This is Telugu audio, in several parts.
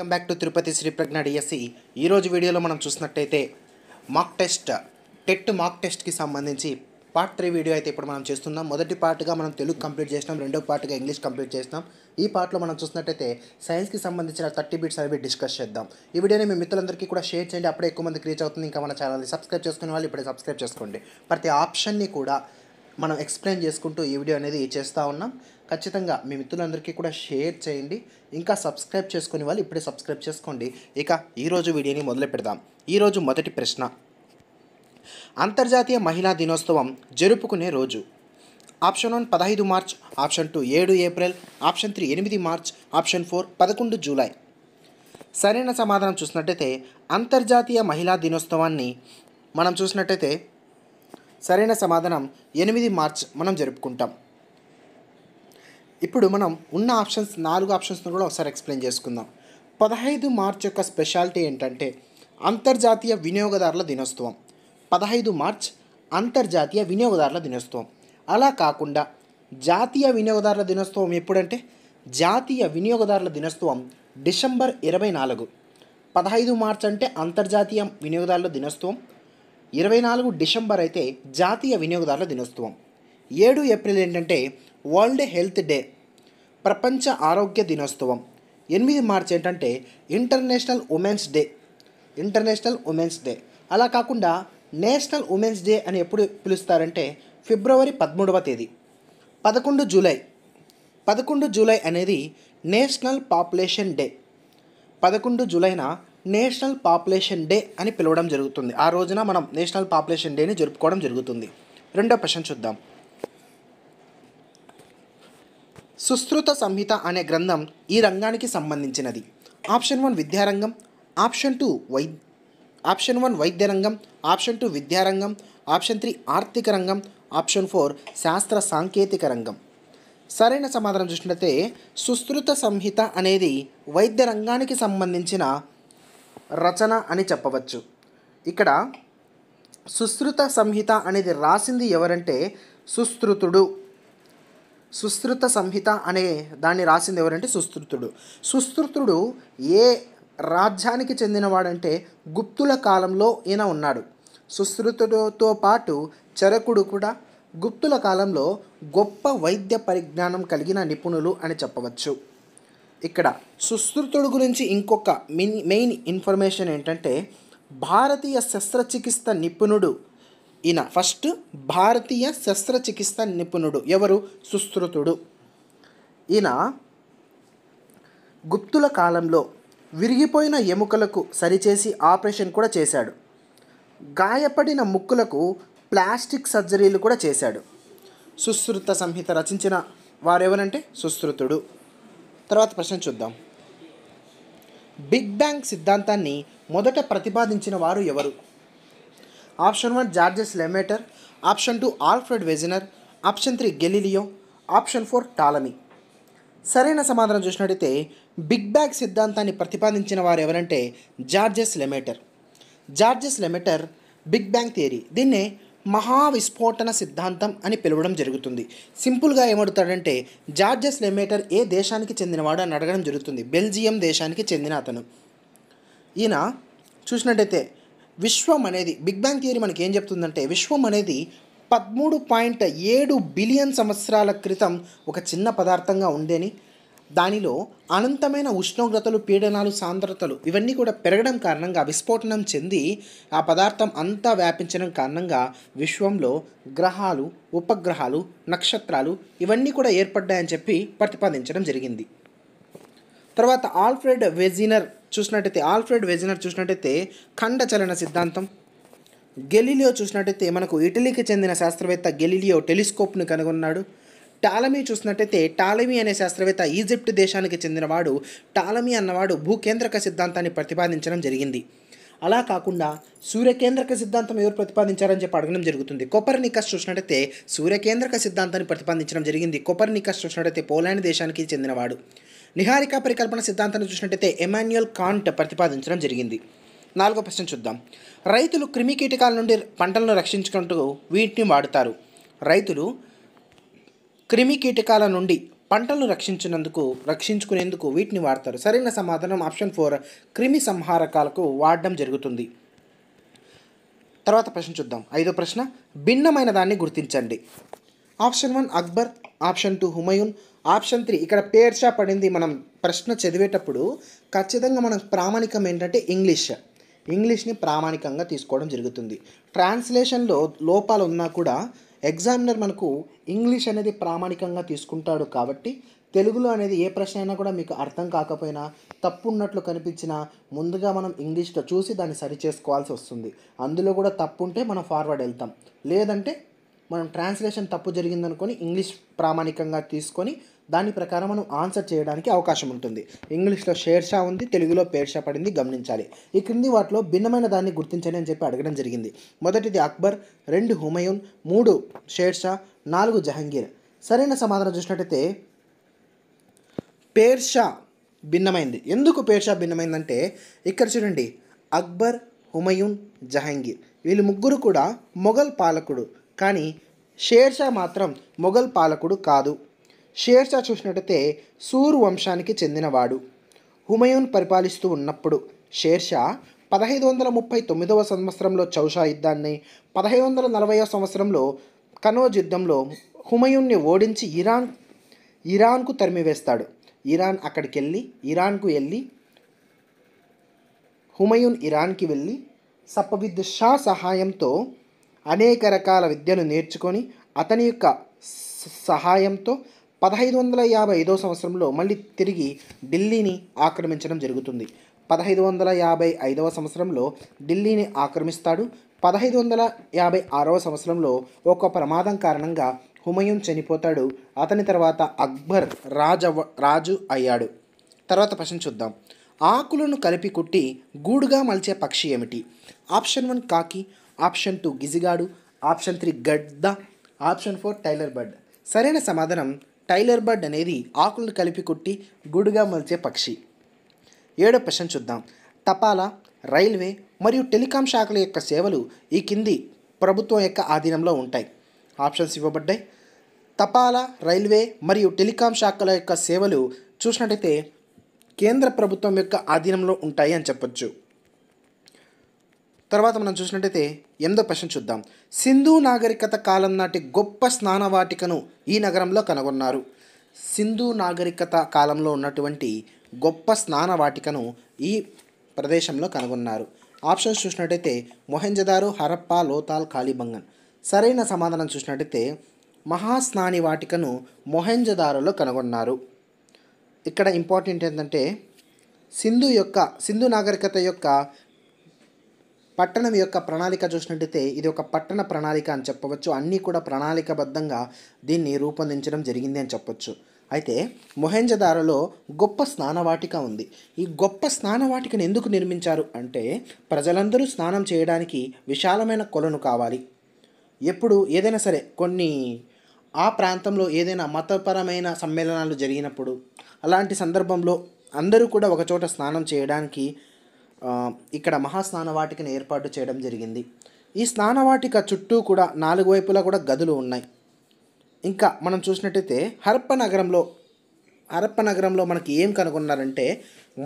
welcome back to Tirupati Shri Prajna DSC ఈరోజు వీడియోలో మనం చూసినట్టయితే మాక్ టెస్ట్ టెట్ మాక్ టెస్ట్కి సంబంధించి పార్ట్ త్రీ వీడియో అయితే ఇప్పుడు మనం చేస్తున్నాం మొదటి పార్ట్గా మనం తెలుగు కంప్లీట్ చేసినాం రెండో పార్ట్గా ఇంగ్లీష్ కంప్లీట్ చేసినాం ఈ పార్ట్లో మనం చూసినట్టయితే సైన్స్కి సంబంధించిన థర్టీ బిట్స్ అనేవి డిస్కస్ చేద్దాం ఈ వీడియోని మీ మిత్రులందరికీ కూడా షేర్ చేయండి అప్పుడే ఎక్కువ మందికి రీచ్ అవుతుంది ఇంకా మన ఛానల్ని సబ్స్క్రైబ్ చేసుకునే వాళ్ళు ఇప్పుడే సబ్స్క్రైబ్ చేసుకోండి ప్రతి ఆప్షన్ని కూడా మనం ఎక్స్ప్లెయిన్ చేసుకుంటూ ఈ వీడియో అనేది చేస్తూ ఉన్నాం ఖచ్చితంగా మీ మిత్రులందరికీ కూడా షేర్ చేయండి ఇంకా సబ్స్క్రైబ్ చేసుకునే వాళ్ళు ఇప్పుడే సబ్స్క్రైబ్ చేసుకోండి ఇక ఈరోజు వీడియోని మొదలు పెడదాం ఈరోజు మొదటి ప్రశ్న అంతర్జాతీయ మహిళా దినోత్సవం జరుపుకునే రోజు ఆప్షన్ వన్ పదహైదు మార్చ్ ఆప్షన్ టూ ఏడు ఏప్రిల్ ఆప్షన్ త్రీ ఎనిమిది మార్చ్ ఆప్షన్ ఫోర్ పదకొండు జూలై సరైన సమాధానం చూసినట్టయితే అంతర్జాతీయ మహిళా దినోత్సవాన్ని మనం చూసినట్టయితే సరైన సమాధానం ఎనిమిది మార్చ్ మనం జరుపుకుంటాం ఇప్పుడు మనం ఉన్న ఆప్షన్స్ నాలుగు ఆప్షన్స్ను కూడా ఒకసారి ఎక్స్ప్లెయిన్ చేసుకుందాం పదహైదు మార్చ్ యొక్క స్పెషాలిటీ ఏంటంటే అంతర్జాతీయ వినియోగదారుల దినోత్సవం పదహైదు మార్చ్ అంతర్జాతీయ వినియోగదారుల దినోత్సవం అలా కాకుండా జాతీయ వినియోగదారుల దినోత్సవం ఎప్పుడంటే జాతీయ వినియోగదారుల దినోత్సవం డిసెంబర్ ఇరవై నాలుగు పదహైదు మార్చ్ అంటే అంతర్జాతీయ వినియోగదారుల దినోత్సవం ఇరవై నాలుగు డిసెంబర్ అయితే జాతీయ వినియోగదారుల దినోత్సవం ఏడు ఏప్రిల్ ఏంటంటే వరల్డ్ హెల్త్ డే ప్రపంచ ఆరోగ్య దినోత్సవం ఎనిమిది మార్చి ఏంటంటే international women's day international women's day అలా కాకుండా నేషనల్ ఉమెన్స్ డే అని ఎప్పుడు పిలుస్తారంటే ఫిబ్రవరి పదమూడవ తేదీ పదకొండు జూలై పదకొండు జూలై అనేది నేషనల్ పాపులేషన్ డే పదకొండు జూలైన నేషనల్ పాపులేషన్ డే అని పిలవడం జరుగుతుంది ఆ రోజున మనం నేషనల్ పాపులేషన్ డేని జరుపుకోవడం జరుగుతుంది రెండో ప్రశ్న చూద్దాం సుశ్రుత సంహిత అనే గ్రంథం ఈ రంగానికి సంబంధించినది ఆప్షన్ వన్ విద్యారంగం ఆప్షన్ టూ వై ఆప్షన్ వన్ వైద్య రంగం ఆప్షన్ టూ విద్యారంగం ఆప్షన్ త్రీ ఆర్థిక రంగం ఆప్షన్ ఫోర్ శాస్త్ర సాంకేతిక రంగం సరైన సమాధానం చూసినట్లయితే సుశ్రుత సంహిత అనేది వైద్య రంగానికి సంబంధించిన రచన అని చెప్పవచ్చు ఇక్కడ సుశ్రుత సంహిత అనేది రాసింది ఎవరంటే సుశ్రుతుడు సుశ్రుత సంహిత అనే దాన్ని రాసింది ఎవరంటే సుశ్రుతుడు సుశ్రుతుడు ఏ రాజ్యానికి చెందినవాడంటే గుప్తుల కాలంలో ఈయన ఉన్నాడు సుశ్రుతుడుతో పాటు చరకుడు కూడా గుప్తుల కాలంలో గొప్ప వైద్య పరిజ్ఞానం కలిగిన నిపుణులు అని చెప్పవచ్చు ఇక్కడ సుశ్రుతుడు గురించి ఇంకొక మెయిన్ ఇన్ఫర్మేషన్ ఏంటంటే భారతీయ శస్త్రచికిత్స నిపుణుడు ఈయన ఫస్ట్ భారతీయ శస్త్రచికిత్స నిపుణుడు ఎవరు సుశ్రుతుడు ఈయన గుప్తుల కాలంలో విరిగిపోయిన ఎముకలకు సరిచేసి ఆపరేషన్ కూడా చేశాడు గాయపడిన ముక్కులకు ప్లాస్టిక్ సర్జరీలు కూడా చేశాడు సుశ్రుత సంహిత రచించిన వారెవరంటే సుశ్రుతుడు తర్వాత ప్రశ్న చూద్దాం బిగ్ బ్యాంగ్ సిద్ధాంతాన్ని మొదట ప్రతిపాదించిన వారు ఎవరు option one Georges Lemaitre option two Alfred Wegener option three Galileo option four Ptolemy సరైన సమాధానం చూసినట్టయితే బిగ్ బ్యాగ్ సిద్ధాంతాన్ని ప్రతిపాదించిన వారు ఎవరంటే Georges Lemaitre Georges Lemaitre big bang theory దీన్నే మహావిస్ఫోటన సిద్ధాంతం అని పిలవడం జరుగుతుంది సింపుల్గా ఏమడుతాడంటే జార్జెస్ లెమేటర్ ఏ దేశానికి చెందినవాడు అని అడగడం జరుగుతుంది బెల్జియం దేశానికి చెందిన అతను ఈయన చూసినట్టయితే విశ్వం అనేది బిగ్ బ్యాంగ్ థియరీ మనకి ఏం చెప్తుందంటే విశ్వం అనేది పదమూడు పాయింట్ ఏడు బిలియన్ సంవత్సరాల క్రితం ఒక చిన్న పదార్థంగా ఉండేని దానిలో అనంతమైన ఉష్ణోగ్రతలు పీడనాలు సాంద్రతలు ఇవన్నీ కూడా పెరగడం కారణంగా విస్ఫోటనం చెంది ఆ పదార్థం అంతా వ్యాపించడం కారణంగా విశ్వంలో గ్రహాలు ఉపగ్రహాలు నక్షత్రాలు ఇవన్నీ కూడా ఏర్పడ్డాయని చెప్పి ప్రతిపాదించడం జరిగింది తర్వాత ఆల్ఫ్రెడ్ వెజినర్ చూసినట్టయితే ఆల్ఫ్రెడ్ వెజినర్ చూసినట్టయితే ఖండ చలన సిద్ధాంతం గెలీలియో చూసినట్టయితే మనకు ఇటలీకి చెందిన శాస్త్రవేత్త గెలీలియో టెలిస్కోప్ను కనుగొన్నాడు టాలమీ చూసినట్టయితే టాలమీ అనే శాస్త్రవేత్త ఈజిప్ట్ దేశానికి చెందినవాడు టాలమీ అన్నవాడు భూకేంద్రక సిద్ధాంతాన్ని ప్రతిపాదించడం జరిగింది అలా కాకుండా సూర్యకేంద్రక సిద్ధాంతం ఎవరు ప్రతిపాదించారని చెప్పి అడగడం జరుగుతుంది కొపర్నికస్ చూసినట్టయితే సూర్యకేంద్రక సిద్ధాంతాన్ని ప్రతిపాదించడం జరిగింది కొపర్నికస్ చూసినట్టయితే పోలాండ్ దేశానికి చెందినవాడు నిహారిక పరికల్పన సిద్ధాంతాన్ని చూసినట్టయితే ఎమాన్యుయల్ కాంట్ ప్రతిపాదించడం జరిగింది నాలుగో ప్రశ్న చూద్దాం రైతులు క్రిమి కీటకాల నుండి పంటలను రక్షించుకుంటూ వీటిని వాడుతారు రైతులు క్రిమి కీటకాల నుండి పంటలను రక్షించినందుకు రక్షించుకునేందుకు వీటిని వాడతారు సరైన సమాధానం ఆప్షన్ ఫోర్ క్రిమి సంహారకాలకు వాడడం జరుగుతుంది తర్వాత ప్రశ్న చూద్దాం ఐదో ప్రశ్న భిన్నమైన దాన్ని గుర్తించండి option one Akbar option two Humayun option three ఇక్కడ పేర్చా పడింది మనం ప్రశ్న చదివేటప్పుడు ఖచ్చితంగా మనకు ప్రామాణికం ఏంటంటే ఇంగ్లీష్ ఇంగ్లీష్ని ప్రామాణికంగా తీసుకోవడం జరుగుతుంది ట్రాన్స్లేషన్లో లోపాలు ఉన్నా కూడా ఎగ్జామినర్ మనకు ఇంగ్లీష్ అనేది ప్రామాణికంగా తీసుకుంటాడు కాబట్టి తెలుగులో అనేది ఏ ప్రశ్న అయినా కూడా మీకు అర్థం కాకపోయినా తప్పు ఉన్నట్లు కనిపించినా ముందుగా మనం ఇంగ్లీష్లో చూసి దాన్ని సరి చేసుకోవాల్సి వస్తుంది అందులో కూడా తప్పు ఉంటే మనం ఫార్వర్డ్ వెళ్తాం లేదంటే మనం ట్రాన్స్లేషన్ తప్పు జరిగిందనుకొని ఇంగ్లీష్ ప్రామాణికంగా తీసుకొని దాని ప్రకారం మనం ఆన్సర్ చేయడానికి అవకాశం ఉంటుంది ఇంగ్లీష్లో షేర్షా ఉంది తెలుగులో పేర్షా పడింది గమనించాలి ఈ క్రింది వాటిలో భిన్నమైన దాన్ని గుర్తించండి అని చెప్పి అడగడం జరిగింది మొదటిది అక్బర్ రెండు హుమయూన్ మూడు షేర్షా నాలుగు జహంగీర్ సరైన సమాధానం చూసినట్టయితే పేర్షా భిన్నమైంది ఎందుకు పేర్షా భిన్నమైందంటే ఇక్కడ చూడండి అక్బర్ హుమయూన్ జహంగీర్ వీళ్ళు ముగ్గురు కూడా మొఘల్ పాలకుడు కానీ షేర్షా మాత్రం మొఘల్ పాలకుడు కాదు షేర్షా చూసినట్టయితే సూర్ వంశానికి చెందినవాడు హుమయూన్ పరిపాలిస్తూ ఉన్నప్పుడు షేర్షా పదహైదు వందల ముప్పై తొమ్మిదవ సంవత్సరంలో చౌషా యుద్ధాన్ని పదహైదు వందల నలభైవ సంవత్సరంలో కనోజ్ యుద్ధంలో హుమయూన్ని ఓడించి ఇరాన్ ఇరాన్కు తరిమివేస్తాడు ఇరాన్ అక్కడికి వెళ్ళి ఇరాన్కు వెళ్ళి హుమయూన్ ఇరాన్కి వెళ్ళి సప్పవిద్ షా సహాయంతో అనేక రకాల విద్యను నేర్చుకొని అతని యొక్క సహాయంతో పదహైదు వందల యాభై ఐదో సంవత్సరంలో మళ్ళీ తిరిగి ఢిల్లీని ఆక్రమించడం జరుగుతుంది పదహైదు వందల యాభై ఐదవ సంవత్సరంలో ఢిల్లీని ఆక్రమిస్తాడు పదహైదు వందల యాభై ఆరవ సంవత్సరంలో ఒక ప్రమాదం కారణంగా హుమయూన్ చనిపోతాడు అతని తర్వాత అక్బర్ రాజవ రాజు అయ్యాడు తర్వాత ప్రశ్న చూద్దాం ఆకులను కలిపి కుట్టి గూడుగా మలిచే పక్షి ఏమిటి ఆప్షన్ వన్ కాకి ఆప్షన్ టూ గిజిగాడు ఆప్షన్ త్రీ గడ్డ ఆప్షన్ ఫోర్ టైలర్ బర్డ్ సరైన సమాధానం టైలర్ బర్డ్ అనేది ఆకులను కలిపి కుట్టి గుడుగా మలిచే పక్షి ఏడో ప్రశ్న చూద్దాం తపాలా రైల్వే మరియు టెలికాం శాఖల యొక్క సేవలు ఈ కింది ప్రభుత్వం యొక్క ఆధీనంలో ఉంటాయి ఆప్షన్స్ ఇవ్వబడ్డాయి తపాలా రైల్వే మరియు టెలికాం శాఖల యొక్క సేవలు చూసినట్టయితే కేంద్ర ప్రభుత్వం యొక్క ఆధీనంలో ఉంటాయి అని చెప్పొచ్చు తర్వాత మనం చూసినట్టయితే ఎందో ప్రశ్న చూద్దాం సింధు నాగరికత కాలం నాటి గొప్ప స్నానవాటికను ఈ నగరంలో కనుగొన్నారు సింధు నాగరికత కాలంలో ఉన్నటువంటి గొప్ప స్నానవాటికను ఈ ప్రదేశంలో కనుగొన్నారు ఆప్షన్స్ చూసినట్టయితే మొహెంజదారు హరప్ప లోతాల్ కాళీబంగన్ సరైన సమాధానం చూసినట్టయితే మహాస్నాని వాటికను మొహెంజదారులో కనుగొన్నారు ఇక్కడ ఇంపార్టెంట్ ఏంటంటే సింధు యొక్క సింధు నాగరికత యొక్క పట్టణం యొక్క ప్రణాళిక చూసినట్టయితే ఇది ఒక పట్టణ ప్రణాళిక అని చెప్పవచ్చు అన్నీ కూడా ప్రణాళికబద్ధంగా దీన్ని రూపొందించడం జరిగింది అని చెప్పొచ్చు అయితే మొహెంజదారలో గొప్ప స్నానవాటిక ఉంది ఈ గొప్ప స్నానవాటికను ఎందుకు నిర్మించారు అంటే ప్రజలందరూ స్నానం చేయడానికి విశాలమైన కొలను కావాలి ఎప్పుడు ఏదైనా సరే కొన్ని ఆ ప్రాంతంలో ఏదైనా మతపరమైన సమ్మేళనాలు జరిగినప్పుడు అలాంటి సందర్భంలో అందరూ కూడా ఒకచోట స్నానం చేయడానికి ఇక్కడ మహాస్నాన వాటికను ఏర్పాటు చేయడం జరిగింది ఈ స్నానవాటిక చుట్టూ కూడా నాలుగు వైపులా కూడా గదులు ఉన్నాయి ఇంకా మనం చూసినట్టయితే హరప్ప నగరంలో హరప్ప నగరంలో మనకి ఏం కనుగొన్నారంటే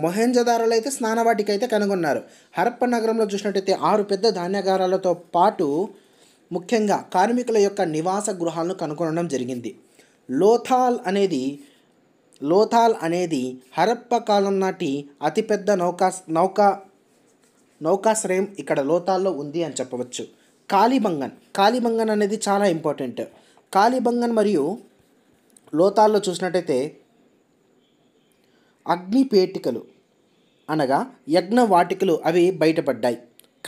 మొహెంజదారులు అయితే స్నానవాటిక అయితే కనుగొన్నారు హరప్ప నగరంలో చూసినట్టయితే ఆరు పెద్ద ధాన్యాగారాలతో పాటు ముఖ్యంగా కార్మికుల యొక్క నివాస గృహాలను కనుగొనడం జరిగింది లోథాల్ అనేది లోథాల్ అనేది హరప్ప కాలం నాటి అతిపెద్ద నౌకా నౌకా నౌకాశ్రయం ఇక్కడ లోతాల్లో ఉంది అని చెప్పవచ్చు కాలిబంగన్ కాలిబంగన్ అనేది చాలా ఇంపార్టెంట్ కాలిబంగన్ మరియు లోతాల్లో చూసినట్టయితే అగ్నిపేటికలు అనగా యజ్ఞ వాటికలు అవి బయటపడ్డాయి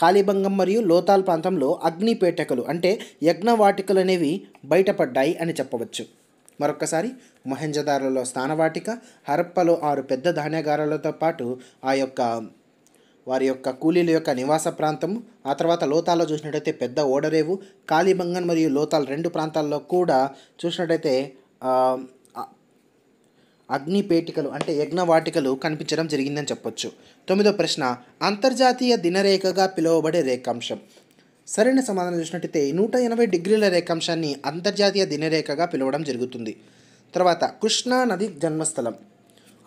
కాళీబంగం మరియు లోతాల్ ప్రాంతంలో అగ్నిపేటకలు అంటే యజ్ఞవాటికలు అనేవి బయటపడ్డాయి అని చెప్పవచ్చు మరొక్కసారి మొహెంజదారులో స్థానవాటిక హరప్పలో ఆరు పెద్ద ధాన్యాగారాలతో పాటు ఆ యొక్క వారి యొక్క కూలీల యొక్క నివాస ప్రాంతము ఆ తర్వాత లోతాలో చూసినట్టయితే పెద్ద ఓడరేవు కాళీభంగన్ మరియు లోతాల్ రెండు ప్రాంతాల్లో కూడా చూసినట్టయితే అగ్నిపేటికలు అంటే యజ్ఞవాటికలు కనిపించడం జరిగిందని చెప్పొచ్చు తొమ్మిదో ప్రశ్న అంతర్జాతీయ దినరేఖగా పిలువబడే రేఖాంశం సరైన సమాధానం చూసినట్టయితే నూట ఎనభై డిగ్రీల రేఖాంశాన్ని అంతర్జాతీయ దినరేఖగా పిలవడం జరుగుతుంది తర్వాత కృష్ణా నది జన్మస్థలం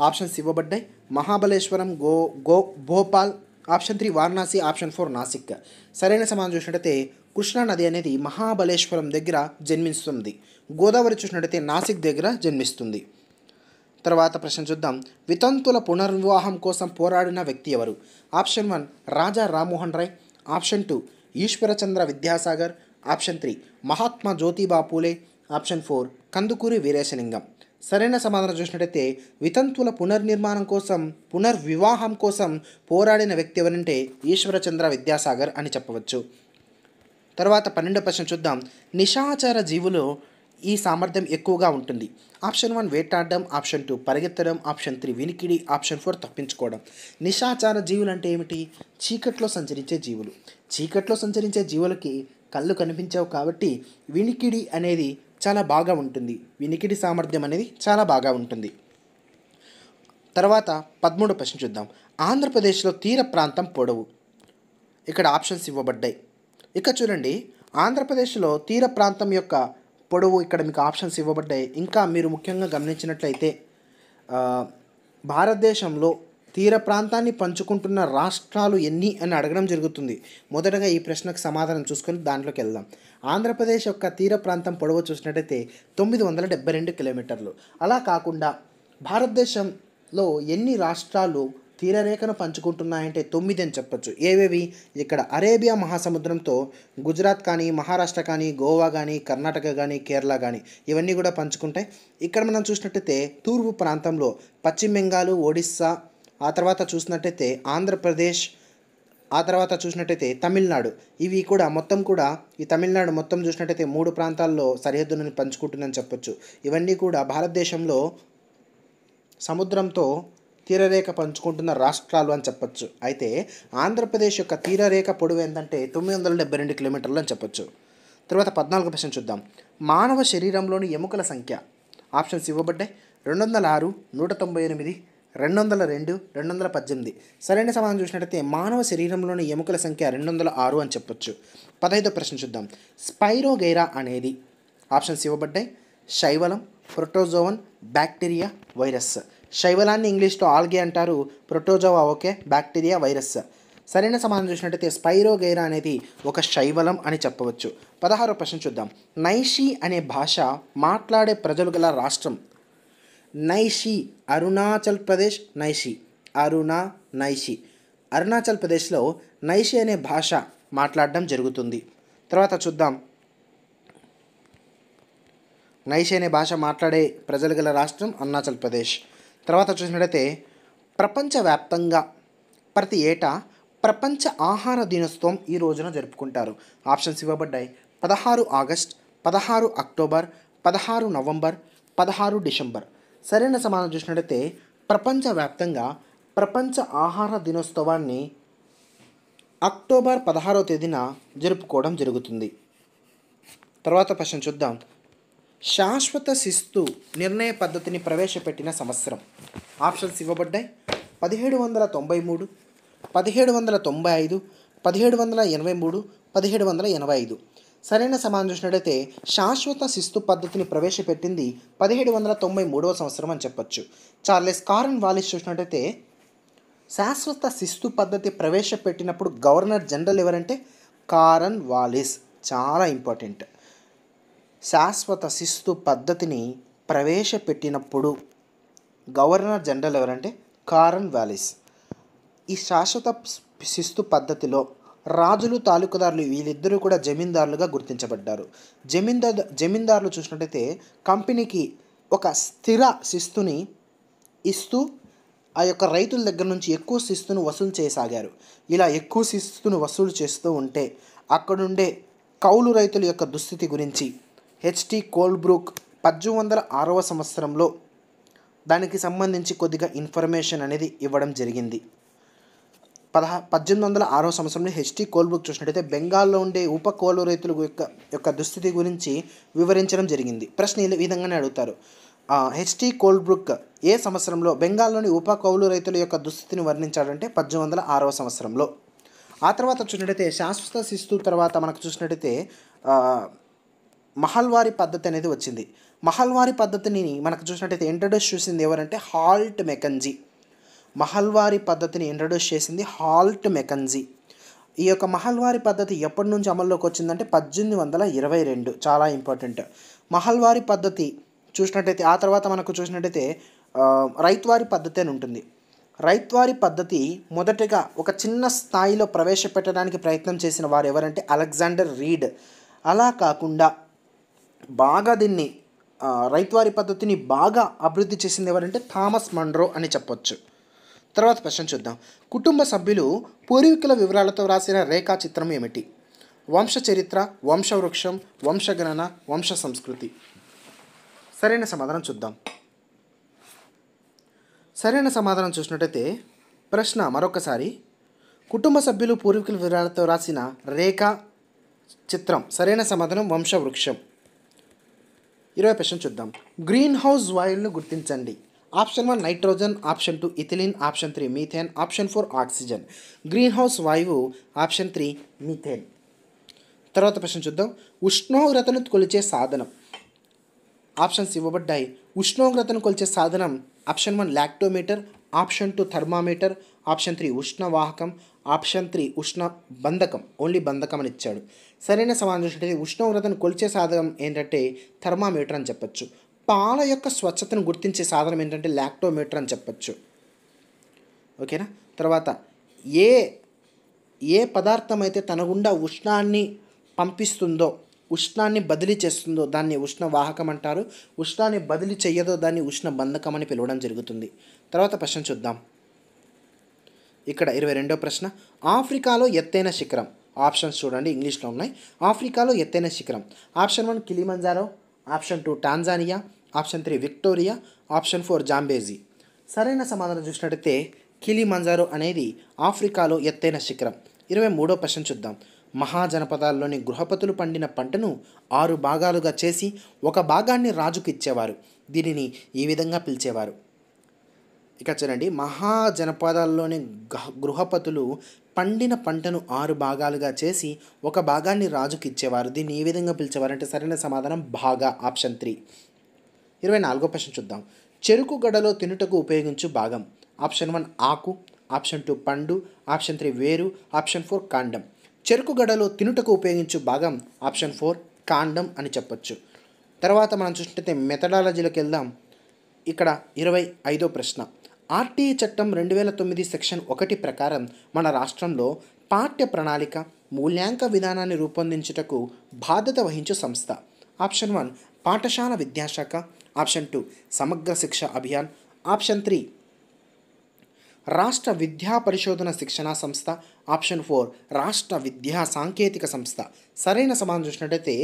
ఆప్షన్స్ ఇవ్వబడ్డాయి మహాబలేశ్వరం గో గో Bhopal option three Varanasi option four Nashik సరైన సమాధానం చూసినట్టయితే కృష్ణా నది అనేది మహాబలేశ్వరం దగ్గర జన్మిస్తుంది గోదావరి చూసినట్టయితే నాసిక్ దగ్గర జన్మిస్తుంది తర్వాత ప్రశ్న చూద్దాం వితంతుల పునర్వివాహం కోసం పోరాడిన వ్యక్తి ఎవరు option one Raja Rammohan Roy option two Ishwarchandra Vidyasagar option three Mahatma Jyotiba Phule option four Kandukuri Veeresalingam సరైన సమాధానం చూసినట్టయితే వితంతుల పునర్నిర్మాణం కోసం పునర్వివాహం కోసం పోరాడిన వ్యక్తి ఎవరంటే ఈశ్వరచంద్ర విద్యాసాగర్ అని చెప్పవచ్చు తర్వాత పన్నెండో ప్రశ్న చూద్దాం నిషాచార జీవులు ఈ సామర్థ్యం ఎక్కువగా ఉంటుంది ఆప్షన్ వన్ వేటాడడం ఆప్షన్ టూ పరిగెత్తడం ఆప్షన్ త్రీ వినికిడి ఆప్షన్ ఫోర్ తప్పించుకోవడం నిషాచార జీవులు అంటే ఏమిటి చీకట్లో సంచరించే జీవులు చీకట్లో సంచరించే జీవులకి కళ్ళు కనిపించావు కాబట్టి వినికిడి అనేది చాలా బాగా ఉంటుంది వినికిడి సామర్థ్యం అనేది చాలా బాగా ఉంటుంది తర్వాత పదమూడు ప్రశ్న చూద్దాం ఆంధ్రప్రదేశ్లో తీర ప్రాంతం పొడవు ఇక్కడ ఆప్షన్స్ ఇవ్వబడ్డాయి ఇక చూడండి ఆంధ్రప్రదేశ్లో తీర ప్రాంతం యొక్క పొడవు ఇక్కడ మీకు ఆప్షన్స్ ఇవ్వబడ్డాయి ఇంకా మీరు ముఖ్యంగా గమనించినట్లయితే భారతదేశంలో తీర ప్రాంతాన్ని పంచుకుంటున్న రాష్ట్రాలు ఎన్ని అని అడగడం జరుగుతుంది మొదటగా ఈ ప్రశ్నకు సమాధానం చూసుకొని దాంట్లోకి వెళ్దాం ఆంధ్రప్రదేశ్ యొక్క తీర ప్రాంతం పొడవు చూసినట్టయితే తొమ్మిది వందల డెబ్బై రెండు కిలోమీటర్లు అలా కాకుండా భారతదేశంలో ఎన్ని రాష్ట్రాలు తీరరేఖను పంచుకుంటున్నాయంటే తొమ్మిది అని చెప్పొచ్చు ఏవేవి ఇక్కడ అరేబియా మహాసముద్రంతో గుజరాత్ కానీ మహారాష్ట్ర కానీ గోవా కానీ కర్ణాటక కానీ కేరళ కానీ ఇవన్నీ కూడా పంచుకుంటాయి ఇక్కడ మనం చూసినట్టయితే తూర్పు ప్రాంతంలో పశ్చిమ బెంగాల్ ఒడిస్సా ఆ తర్వాత చూసినట్టయితే ఆంధ్రప్రదేశ్ ఆ తర్వాత చూసినట్టయితే తమిళనాడు ఇవి కూడా మొత్తం కూడా ఈ తమిళనాడు మొత్తం చూసినట్టయితే మూడు ప్రాంతాల్లో సరిహద్దును పంచుకుంటుందని చెప్పొచ్చు ఇవన్నీ కూడా భారతదేశంలో సముద్రంతో తీరరేఖ పంచుకుంటున్న రాష్ట్రాలు అని చెప్పొచ్చు అయితే ఆంధ్రప్రదేశ్ యొక్క తీరరేఖ పొడవు ఏంటంటే తొమ్మిది వందల డెబ్బై రెండు కిలోమీటర్లు అని చెప్పొచ్చు తర్వాత పద్నాలుగు ప్రశ్న చూద్దాం మానవ శరీరంలోని ఎముకల సంఖ్య ఆప్షన్స్ ఇవ్వబడ్డాయి రెండు వందల ఆరు నూట తొంభై ఎనిమిది రెండు వందల రెండు రెండు వందల పద్దెనిమిది సరైన సమాధానం చూసినట్లయితే మానవ శరీరంలోని ఎముకల సంఖ్య రెండు వందల ఆరు అని చెప్పొచ్చు పదహైదో ప్రశ్న చూద్దాం స్పైరోగైరా అనేది ఆప్షన్స్ ఇవ్వబడ్డాయి శైవలం ప్రొటోజోవన్ బ్యాక్టీరియా వైరస్ శైవలాన్ని ఇంగ్లీష్లో ఆల్గే అంటారు ప్రొటోజోవా ఓకే బ్యాక్టీరియా వైరస్ సరైన సమాధానం చూసినట్టయితే స్పైరోగైరా అనేది ఒక శైవలం అని చెప్పవచ్చు పదహారో ప్రశ్న చూద్దాం నైషి అనే భాష మాట్లాడే ప్రజలు గల రాష్ట్రం నైషి అరుణాచల్ ప్రదేశ్ నైషి అరుణ నైషి అరుణాచల్ ప్రదేశ్లో నైషి అనే భాష మాట్లాడడం జరుగుతుంది తర్వాత చూద్దాం నైషి అనే భాష మాట్లాడే ప్రజలు గల రాష్ట్రం అరుణాచల్ ప్రదేశ్ తర్వాత చూసినట్లయితే ప్రపంచవ్యాప్తంగా ప్రతి ఏటా ప్రపంచ ఆహార దినోత్సవం ఈ రోజున జరుపుకుంటారు ఆప్షన్స్ ఇవ్వబడ్డాయి పదహారు ఆగస్ట్ పదహారు అక్టోబర్ పదహారు నవంబర్ పదహారు డిసెంబర్ సరైన సమాధానం చూసినట్లయితే ప్రపంచవ్యాప్తంగా ప్రపంచ ఆహార దినోత్సవాన్ని అక్టోబర్ పదహారవ తేదీన జరుపుకోవడం జరుగుతుంది తర్వాత ప్రశ్న చూద్దాం శాశ్వత శిస్తు నిర్ణయ పద్ధతిని ప్రవేశపెట్టిన సంవత్సరం ఆప్షన్స్ ఇవ్వబడ్డాయి పదిహేడు వందల తొంభై మూడు పదిహేడు వందల తొంభై ఐదు పదిహేడు వందల ఎనభై మూడు పదిహేడు వందల ఎనభై ఐదు సరైన సమాధానం చూసినట్లయితే శాశ్వత శిస్తు పద్ధతిని ప్రవేశపెట్టింది పదిహేడు వందల తొంభై మూడవ సంవత్సరం అని చెప్పొచ్చు చార్లెస్ కారన్ వాలిస్ చూసినట్టయితే శాశ్వత శిస్తు పద్ధతి ప్రవేశపెట్టినప్పుడు గవర్నర్ జనరల్ ఎవరంటే కారన్ వాలిస్ చాలా ఇంపార్టెంట్ శాశ్వత శిస్తు పద్ధతిని ప్రవేశపెట్టినప్పుడు గవర్నర్ జనరల్ ఎవరంటే కారన్ వాలిస్ ఈ శాశ్వత శిస్తు పద్ధతిలో రాజులు తాలూకుదారులు వీళ్ళిద్దరూ కూడా జమీందారులుగా గుర్తించబడ్డారు జమీందార్ జమీందారులు చూసినట్టయితే కంపెనీకి ఒక స్థిర శిస్తుని ఇస్తూ ఆ యొక్క రైతుల దగ్గర నుంచి ఎక్కువ శిస్తును వసూలు చేయసాగారు ఇలా ఎక్కువ శిస్తును వసూలు చేస్తూ ఉంటే అక్కడుండే కౌలు రైతుల యొక్క దుస్థితి గురించి హెచ్టి కోల్బ్రూక్ పద్దెనిమిది వందల ఆరవ సంవత్సరంలో దానికి సంబంధించి కొద్దిగా ఇన్ఫర్మేషన్ అనేది ఇవ్వడం జరిగింది పదహా పద్దెనిమిది వందల ఆరో సంవత్సరంలో హెచ్టీ కోల్బుక్ చూసినట్టయితే బెంగాల్లో ఉండే ఉప కోలు రైతుల యొక్క యొక్క దుస్థితి గురించి వివరించడం జరిగింది ప్రశ్న ఈ విధంగానే అడుగుతారు హెచ్టీ కోల్బ్రుక్ ఏ సంవత్సరంలో బెంగాల్లోని ఉప కౌలు రైతుల యొక్క దుస్థితిని వర్ణించాడంటే పద్దెనిమిది వందల ఆరవ సంవత్సరంలో ఆ తర్వాత చూసినట్టయితే శాశ్వత శిస్తు తర్వాత మనకు చూసినట్టయితే మహల్వారి పద్ధతి అనేది వచ్చింది మహల్వారి పద్ధతిని మనకు చూసినట్టయితే ఇంట్రడ్యూస్ చూసింది ఎవరంటే హాల్ట్ మెకంజీ మహల్వారి పద్ధతిని ఇంట్రడ్యూస్ చేసింది హాల్ట్ మెకన్జీ ఈ యొక్క మహల్వారి పద్ధతి ఎప్పటి నుంచి అమల్లోకి వచ్చిందంటే పద్దెనిమిది వందల ఇరవై రెండు చాలా ఇంపార్టెంట్ మహల్వారి పద్ధతి చూసినట్టయితే ఆ తర్వాత మనకు చూసినట్టయితే రైతువారి పద్ధతి అని ఉంటుంది రైత్వారి పద్ధతి మొదటగా ఒక చిన్న స్థాయిలో ప్రవేశపెట్టడానికి ప్రయత్నం చేసిన వారు ఎవరంటే అలెగ్జాండర్ రీడ్ అలా కాకుండా బాగా దీన్ని రైత్వారి పద్ధతిని బాగా అభివృద్ధి చేసింది ఎవరంటే థామస్ మండ్రో అని చెప్పొచ్చు తర్వాత ప్రశ్న చూద్దాం కుటుంబ సభ్యులు పూర్వీకుల వివరాలతో రాసిన రేఖాచిత్రం ఏమిటి వంశ చరిత్ర వంశవృక్షం వంశగణన వంశ సంస్కృతి సరైన సమాధానం చూద్దాం సరైన సమాధానం చూసినట్టయితే ప్రశ్న మరొకసారి కుటుంబ సభ్యులు పూర్వీకుల వివరాలతో రాసిన రేఖ చిత్రం సరైన సమాధానం వంశవృక్షం ఇరవై ప్రశ్న చూద్దాం గ్రీన్ హౌస్ వాయువులను గుర్తించండి option one nitrogen option two ethylene option three methane option four oxygen green house వాయువు ఆప్షన్ త్రీ మీథేన్ తర్వాత ప్రశ్న చూద్దాం ఉష్ణోగ్రతను కొలిచే సాధనం ఆప్షన్స్ ఇవ్వబడ్డాయి ఉష్ణోగ్రతను కొలిచే సాధనం option one lactometer option two thermometer option three ఉష్ణవాహకం ఆప్షన్ త్రీ ఉష్ణ బంధకం ఓన్లీ బంధకం అని ఇచ్చాడు సరైన సమాధానం చూసినట్టయితే ఉష్ణోగ్రతను కొలిచే సాధనం ఏంటంటే థర్మామీటర్ అని చెప్పచ్చు పాల యొక్క స్వచ్ఛతను గుర్తించే సాధనం ఏంటంటే లాక్టోమీటర్ అని చెప్పచ్చు ఓకేనా తర్వాత ఏ ఏ పదార్థం అయితే తన గుండా ఉష్ణాన్ని పంపిస్తుందో ఉష్ణాన్ని బదిలీ చేస్తుందో దాన్ని ఉష్ణ వాహకం అంటారు ఉష్ణాన్ని బదిలీ చెయ్యదో దాన్ని ఉష్ణ బంధకం అని పిలవడం జరుగుతుంది తర్వాత ప్రశ్న చూద్దాం ఇక్కడ ఇరవై రెండో ప్రశ్న ఆఫ్రికాలో ఎత్తైన శిఖరం ఆప్షన్స్ చూడండి ఇంగ్లీష్లో ఉన్నాయి ఆఫ్రికాలో ఎత్తైన శిఖరం option one Kilimanjaro option two Tanzania option three Victoria option four Zambezi సరైన సమాధానం చూసినట్టయితే కిలి మంజారో అనేది ఆఫ్రికాలో ఎత్తైన శిఖరం ఇరవై మూడో ప్రశ్న చూద్దాం మహాజనపదాల్లోని గృహపతులు పండిన పంటను ఆరు భాగాలుగా చేసి ఒక భాగాన్ని రాజుకు ఇచ్చేవారు దీనిని ఈ విధంగా పిలిచేవారు ఇక చూడండి మహాజనపదాల్లోని గృహపతులు పండిన పంటను ఆరు భాగాలుగా చేసి ఒక భాగాన్ని రాజుకు ఇచ్చేవారు దీన్ని ఏ విధంగా పిలిచేవారు అంటే సరైన సమాధానం భాగా ఆప్షన్ త్రీ ఇరవై నాలుగో ప్రశ్న చూద్దాం చెరుకు గడలో తినుటకు ఉపయోగించు భాగం ఆప్షన్ వన్ ఆకు ఆప్షన్ టూ పండు ఆప్షన్ త్రీ వేరు ఆప్షన్ ఫోర్ కాండం చెరుకు గడలో తినుటకు ఉపయోగించు భాగం ఆప్షన్ ఫోర్ కాండం అని చెప్పొచ్చు తర్వాత మనం చూసినట్టయితే మెథడాలజీలోకి వెళ్దాం ఇక్కడ ఇరవై ఐదో ప్రశ్న ఆర్టీఈ చట్టం రెండు వేల తొమ్మిది సెక్షన్ ఒకటి ప్రకారం మన రాష్ట్రంలో పాఠ్య ప్రణాళిక మూల్యాంక విధానాన్ని రూపొందించుటకు బాధ్యత వహించు సంస్థ ఆప్షన్ వన్ పాఠశాల విద్యాశాఖ ఆప్షన్ టూ సమగ్ర శిక్ష అభియాన్ ఆప్షన్ త్రీ రాష్ట్ర విద్యా పరిశోధన శిక్షణా సంస్థ ఆప్షన్ ఫోర్ రాష్ట్ర విద్యా సాంకేతిక సంస్థ సరైన సమాధానం చూసినట్టయితే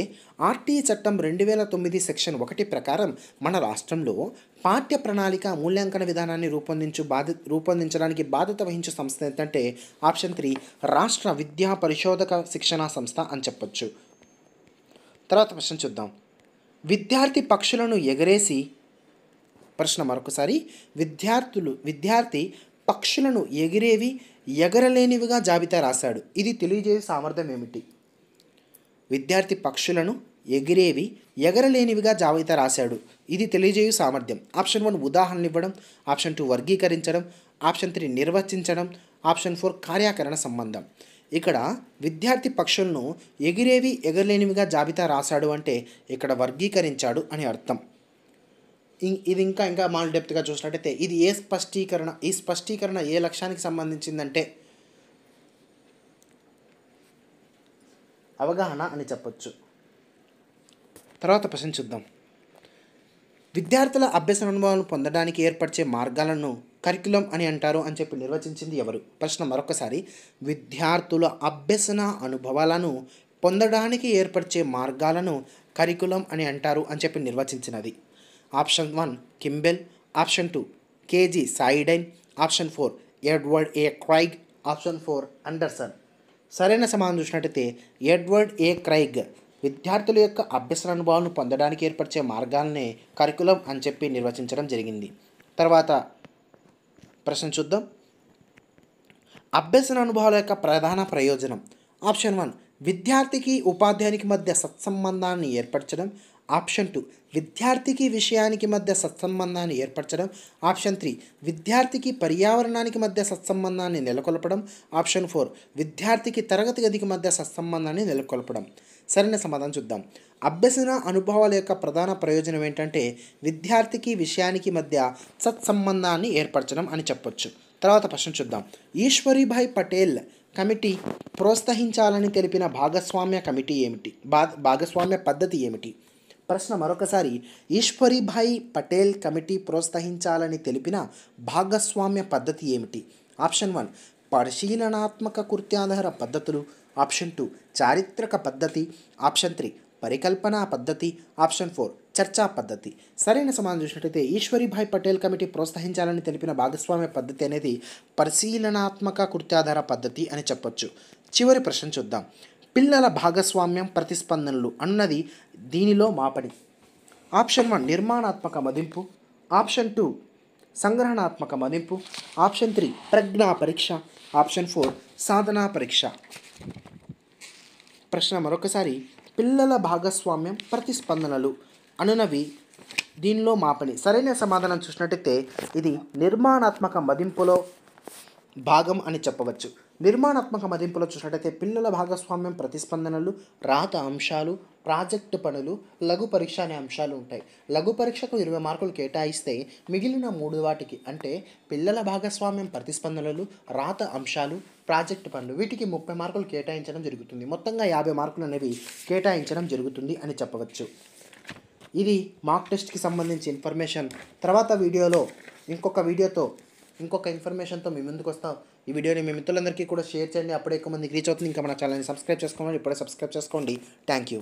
ఆర్టీ చట్టం రెండు వేల తొమ్మిది సెక్షన్ ఒకటి ప్రకారం మన రాష్ట్రంలో పాఠ్య ప్రణాళిక మూల్యాంకన విధానాన్ని రూపొందించు బాధ రూపొందించడానికి బాధ్యత వహించే సంస్థ ఏంటంటే ఆప్షన్ త్రీ రాష్ట్ర విద్యా పరిశోధక శిక్షణా సంస్థ అని చెప్పొచ్చు తర్వాత ప్రశ్న చూద్దాం విద్యార్థి పక్షులను ఎగరేసి ప్రశ్న మరొకసారి విద్యార్థులు విద్యార్థి పక్షులను ఎగిరేవి ఎగరలేనివిగా జాబితా రాశాడు ఇది తెలియజేసే సామర్థ్యం ఏమిటి విద్యార్థి పక్షులను ఎగిరేవి ఎగరలేనివిగా జాబితా రాశాడు ఇది తెలియజేయు సామర్థ్యం ఆప్షన్ వన్ ఉదాహరణలు ఇవ్వడం ఆప్షన్ టూ వర్గీకరించడం ఆప్షన్ త్రీ నిర్వచించడం ఆప్షన్ ఫోర్ కార్యాకరణ సంబంధం ఇక్కడ విద్యార్థి పక్షులను ఎగిరేవి ఎగరలేనివిగా జాబితా రాశాడు అంటే ఇక్కడ వర్గీకరించాడు అని అర్థం ఇది ఇంకా ఇంకా మాల్ డెప్త్గా చూసినట్టయితే ఇది ఏ స్పష్టీకరణ ఈ స్పష్టీకరణ ఏ లక్ష్యానికి సంబంధించిందంటే అవగాహన అని చెప్పొచ్చు తర్వాత ప్రశ్న చూద్దాం విద్యార్థుల అభ్యసన అనుభవాలను పొందడానికి ఏర్పరిచే మార్గాలను కరికులం అని అంటారు అని చెప్పి నిర్వచించింది ఎవరు ప్రశ్న మరొకసారి విద్యార్థుల అభ్యసన అనుభవాలను పొందడానికి ఏర్పరిచే మార్గాలను కరికులం అని అంటారు అని చెప్పి నిర్వచించినది option one Kimball option two కేజీ సాయిడైన్ option four Edward A Craig option four Anderson సరైన సమాధానం చూసినట్టయితే ఎడ్వర్డ్ ఏ క్రైగ్ విద్యార్థుల యొక్క అభ్యసన అనుభవాలను పొందడానికి ఏర్పరిచే మార్గాలనే కరికులం అని చెప్పి నిర్వచించడం జరిగింది తర్వాత ప్రశ్న చూద్దాం అభ్యసన అనుభవాల యొక్క ప్రధాన ప్రయోజనం ఆప్షన్ వన్ విద్యార్థికి ఉపాధ్యాయునికి మధ్య సత్సంబంధాన్ని ఏర్పరచడం ఆప్షన్ టూ విద్యార్థికి విషయానికి మధ్య సత్సంబంధాన్ని ఏర్పరచడం ఆప్షన్ త్రీ విద్యార్థికి పర్యావరణానికి మధ్య సత్సంబంధాన్ని నెలకొల్పడం ఆప్షన్ ఫోర్ విద్యార్థికి తరగతి గదికి మధ్య సత్సంబంధాన్ని నెలకొల్పడం సరైన సమాధానం చూద్దాం అభ్యసన అనుభవాల యొక్క ప్రధాన ప్రయోజనం ఏంటంటే విద్యార్థికి విషయానికి మధ్య సత్సంబంధాన్ని ఏర్పరచడం అని చెప్పొచ్చు తర్వాత ప్రశ్న చూద్దాం ఈశ్వరీభాయ్ పటేల్ కమిటీ ప్రోత్సహించాలని తెలిపిన భాగస్వామ్య కమిటీ ఏమిటి భాగస్వామ్య పద్ధతి ఏమిటి ప్రశ్న మరొకసారి ఈశ్వరీభాయ్ పటేల్ కమిటీ ప్రోత్సహించాలని తెలిపిన భాగస్వామ్య పద్ధతి ఏమిటి ఆప్షన్ వన్ పరిశీలనాత్మక కృత్యాధార పద్ధతులు ఆప్షన్ టూ చారిత్రక పద్ధతి ఆప్షన్ త్రీ పరికల్పనా పద్ధతి ఆప్షన్ ఫోర్ చర్చా పద్ధతి సరైన సమాధానం చూసినట్టయితే ఈశ్వరీభాయ్ పటేల్ కమిటీ ప్రోత్సహించాలని తెలిపిన భాగస్వామ్య పద్ధతి అనేది పరిశీలనాత్మక కృత్యాధార పద్ధతి అని చెప్పొచ్చు చివరి ప్రశ్న చూద్దాం పిల్లల భాగస్వామ్యం ప్రతిస్పందనలు అన్నది దీనిలో మాపడి ఆప్షన్ వన్ నిర్మాణాత్మక మదింపు ఆప్షన్ టూ సంగ్రహణాత్మక మదింపు ఆప్షన్ త్రీ ప్రజ్ఞా పరీక్ష ఆప్షన్ ఫోర్ సాధనా పరీక్ష ప్రశ్న మరొకసారి పిల్లల భాగస్వామ్యం ప్రతిస్పందనలు అనునవి దీనిలో మాపని సరైన సమాధానం చూసినట్టయితే ఇది నిర్మాణాత్మక మదింపులో భాగం అని చెప్పవచ్చు నిర్మాణాత్మక మదింపులో చూసినట్టయితే పిల్లల భాగస్వామ్యం ప్రతిస్పందనలు రాత అంశాలు ప్రాజెక్టు పనులు లఘు పరీక్ష అనే అంశాలు ఉంటాయి లఘు పరీక్షకు ఇరవై మార్కులు కేటాయిస్తే మిగిలిన మూడు వాటికి అంటే పిల్లల భాగస్వామ్యం ప్రతిస్పందనలు రాత అంశాలు ప్రాజెక్ట్ పనులు వీటికి ముప్పై మార్కులు కేటాయించడం జరుగుతుంది మొత్తంగా యాభై మార్కులు అనేవి కేటాయించడం జరుగుతుంది అని చెప్పవచ్చు ఇది మాక్ టెస్ట్కి సంబంధించి ఇన్ఫర్మేషన్ తర్వాత వీడియోలో ఇంకొక వీడియోతో ఇంకొక ఇన్ఫర్మేషన్తో మీ ముందుకు వస్తాం ఈ వీడియోని మీ మిత్రులందరికీ కూడా షేర్ చేయండి అప్పుడే ఎక్కువ మందికి రీచ్ అవుతుంది ఇంకా మన ఛానల్ని సబ్స్క్రైబ్ చేసుకోమని ఇప్పుడే సబ్స్క్రైబ్ చేసుకోండి థ్యాంక్ యూ